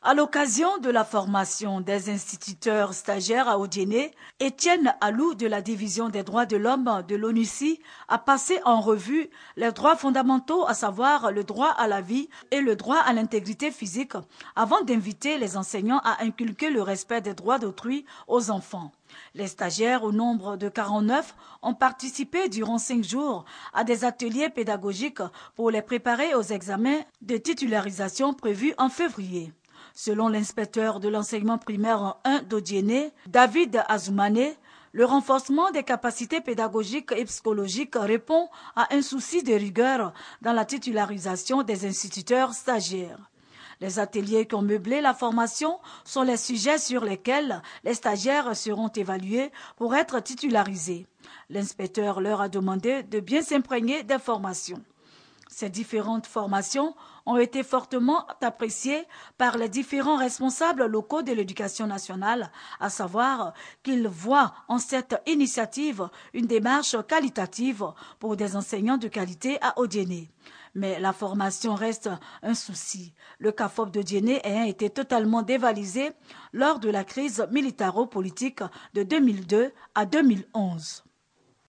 À l'occasion de la formation des instituteurs stagiaires à Odiéné, Étienne Allou de la Division des droits de l'homme de l'ONUCI a passé en revue les droits fondamentaux, à savoir le droit à la vie et le droit à l'intégrité physique, avant d'inviter les enseignants à inculquer le respect des droits d'autrui aux enfants. Les stagiaires, au nombre de 49, ont participé durant cinq jours à des ateliers pédagogiques pour les préparer aux examens de titularisation prévus en février. Selon l'inspecteur de l'enseignement primaire 1 d'Odiéné, David Azoumané, le renforcement des capacités pédagogiques et psychologiques répond à un souci de rigueur dans la titularisation des instituteurs stagiaires. Les ateliers qui ont meublé la formation sont les sujets sur lesquels les stagiaires seront évalués pour être titularisés. L'inspecteur leur a demandé de bien s'imprégner des formations. Ces différentes formations ont été fortement appréciées par les différents responsables locaux de l'éducation nationale, à savoir qu'ils voient en cette initiative une démarche qualitative pour des enseignants de qualité à Odiené. Mais la formation reste un souci. Le CAFOP de a été totalement dévalisé lors de la crise militaro-politique de 2002 à 2011.